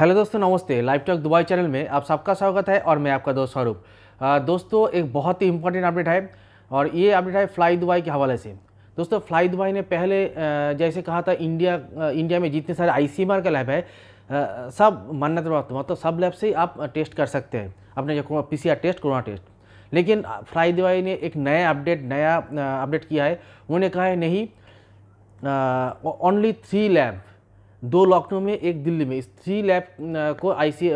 hello दोस्तों नमस्ते live talk Dubai channel में आप सबका स्वागत है और मैं आपका दोस्त स्वरूप दोस्तों एक बहुत ही इंपॉर्टेंट अपडेट है और ये अपडेट है फ्लाई दुबई के हवाले से दोस्तों फ्लाई दुबई ने पहले जैसे कहा था इंडिया इंडिया में जितने सारे आई का लैब है सब मान्यता प्राप्त मतलब सब लैब से आप टेस्ट कर सकते हैं अपने जो पी टेस्ट कोरोना टेस्ट लेकिन फ्लाई दुबई ने एक नया अपडेट नया अपडेट किया है उन्होंने कहा है नहीं ओनली थ्री लैब दो लखनऊ में एक दिल्ली में इस थ्री लैब को आई सी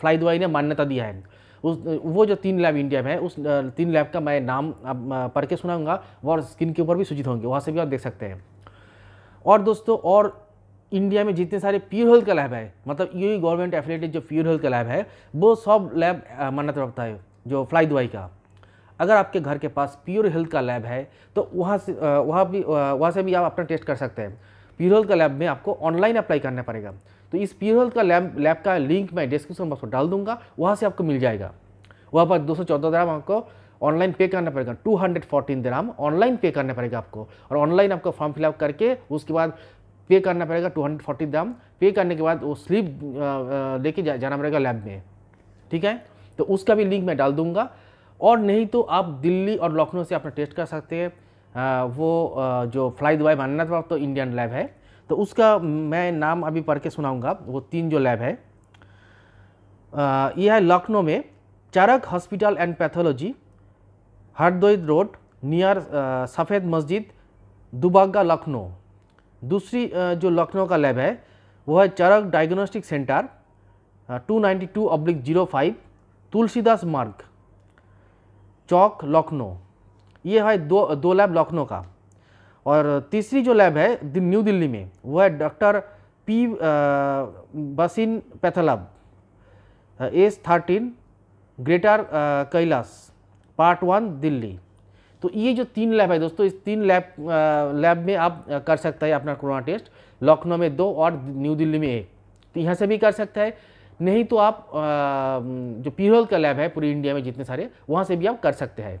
फ्लाई दुआई ने मान्यता दिया है उस वो जो तीन लैब इंडिया में है उस तीन लैब का मैं नाम पढ़ के सुनाऊंगा और स्किन के ऊपर भी सूचित होंगे वहाँ से भी आप देख सकते हैं और दोस्तों और इंडिया में जितने सारे प्योर हेल्थ का लैब है मतलब यू गवर्नमेंट एफिलेटेड जो प्योर हेल्थ का लैब है वो सब लैब मान्यता प्राप्त है जो फ्लाई दुआई का अगर आपके घर के पास प्योर हेल्थ का लैब है तो वहाँ से वहाँ भी वहाँ से भी आप अपना टेस्ट कर सकते हैं पीर का लैब में आपको ऑनलाइन अप्लाई करना पड़ेगा तो इस पीर का लैब लैब का लिंक मैं डिस्क्रिप्शन बॉक्स में डाल दूंगा वहाँ से आपको मिल जाएगा वहाँ पर दो सौ आपको ऑनलाइन पे करना पड़ेगा टू हंड्रेड फोर्टीन ऑनलाइन पे करना पड़ेगा आपको और ऑनलाइन आपको फॉर्म फिलअप करके उसके बाद पे करना पड़ेगा टू हंड्रेड दराम पे करने के बाद वो स्लिप लेके जा, जाना पड़ेगा लैब में ठीक है तो उसका भी लिंक मैं डाल दूंगा और नहीं तो आप दिल्ली और लखनऊ से अपना टेस्ट कर सकते हैं हाँ, वो जो फ्लाई दुबई मन्नत प्राप्त तो इंडियन लैब है तो उसका मैं नाम अभी पढ़ के सुनाऊँगा वो तीन जो लैब है यह है लखनऊ में Charak hospital and pathology Hardoi road near Safed Masjid Dubagga Lucknow दूसरी जो लखनऊ का लैब है वो है Charak diagnostic centre 292 ninety two अब्लिक जीरो फाइव तुलसीदास मार्ग चौक लखनऊ ये है दो दो लैब लखनऊ का और तीसरी जो लैब है न्यू दिल्ली में वो है doctor P Bhasin pathlab S thirteen greater Kailash part one Delhi तो ये जो तीन लैब है दोस्तों इस तीन लैब लैब uh, में आप uh, कर सकते हैं अपना कोरोना टेस्ट लखनऊ में दो और न्यू दिल्ली में एक तो यहाँ से भी कर सकता है नहीं तो आप uh, जो पीरोल का लैब है पूरी इंडिया में जितने सारे वहाँ से भी आप कर सकते हैं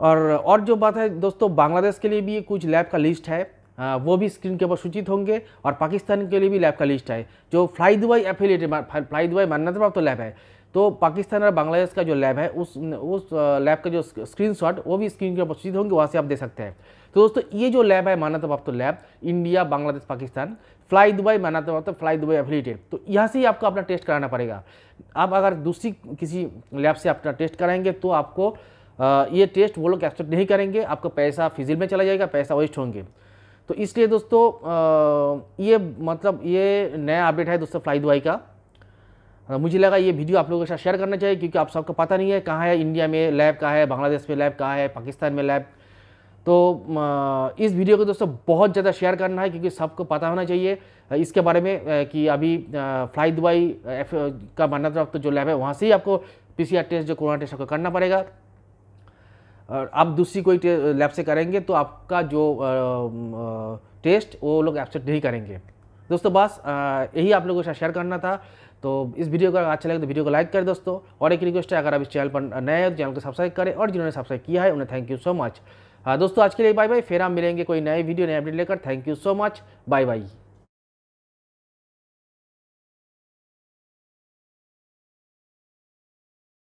और और जो बात है दोस्तों बांग्लादेश के लिए भी कुछ लैब का लिस्ट है वो भी स्क्रीन के ऊपर सूचित होंगे और पाकिस्तान के लिए भी लैब का लिस्ट है जो Fly Dubai affiliated Fly Dubai मान्यता प्राप्त तो लैब है तो पाकिस्तान और बांग्लादेश का जो लैब है उस उस लैब का जो स्क्रीनशॉट वो भी स्क्रीन के ऊपर सूचित होंगे वहाँ से आप दे सकते हैं तो दोस्तों ये जो लैब है मान्यता प्राप्त तो lab India Bangladesh Pakistan Fly Dubai मान्यता प्राप्त तो फ्लाई दुबई एफिलेटेड तो यहाँ से ही आपको अपना टेस्ट कराना पड़ेगा आप अगर दूसरी किसी लैब से अपना टेस्ट कराएंगे तो आपको ये टेस्ट वो लोग एक्सेप्ट नहीं करेंगे आपका पैसा फिजिल में चला जाएगा पैसा वेस्ट होंगे तो इसलिए दोस्तों ये मतलब ये नया अपडेट है दोस्तों फ्लाई दुआई का मुझे लगा ये वीडियो आप लोगों के साथ शेयर करना चाहिए क्योंकि आप सबको पता नहीं है कहाँ है इंडिया में लैब कहाँ है बांग्लादेश में लैब कहाँ है पाकिस्तान में लैब तो इस वीडियो को दोस्तों बहुत ज़्यादा शेयर करना है क्योंकि सबको पता होना चाहिए इसके बारे में कि अभी फ्लाई दुबई का मानना तरफ तो जो लैब है वहाँ से ही आपको पी टेस्ट जो कोरोना टेस्ट आपको करना पड़ेगा आप दूसरी कोई लैब से करेंगे तो आपका जो टेस्ट वो लोग एक्सेप्ट नहीं करेंगे दोस्तों बस यही आप लोगों के साथ शेयर करना था तो इस वीडियो अगर अच्छा लगे तो वीडियो को लाइक करें दोस्तों और एक रिक्वेस्ट है अगर आप इस चैनल पर नए हैं तो चैनल को सब्सक्राइब करें और जिन्होंने सब्सक्राइब किया है उन्हें थैंक यू सो मच दोस्तों आज के लिए बाय बाय फिर हम मिलेंगे कोई नए वीडियो नए अपडेट लेकर thank you so much bye bye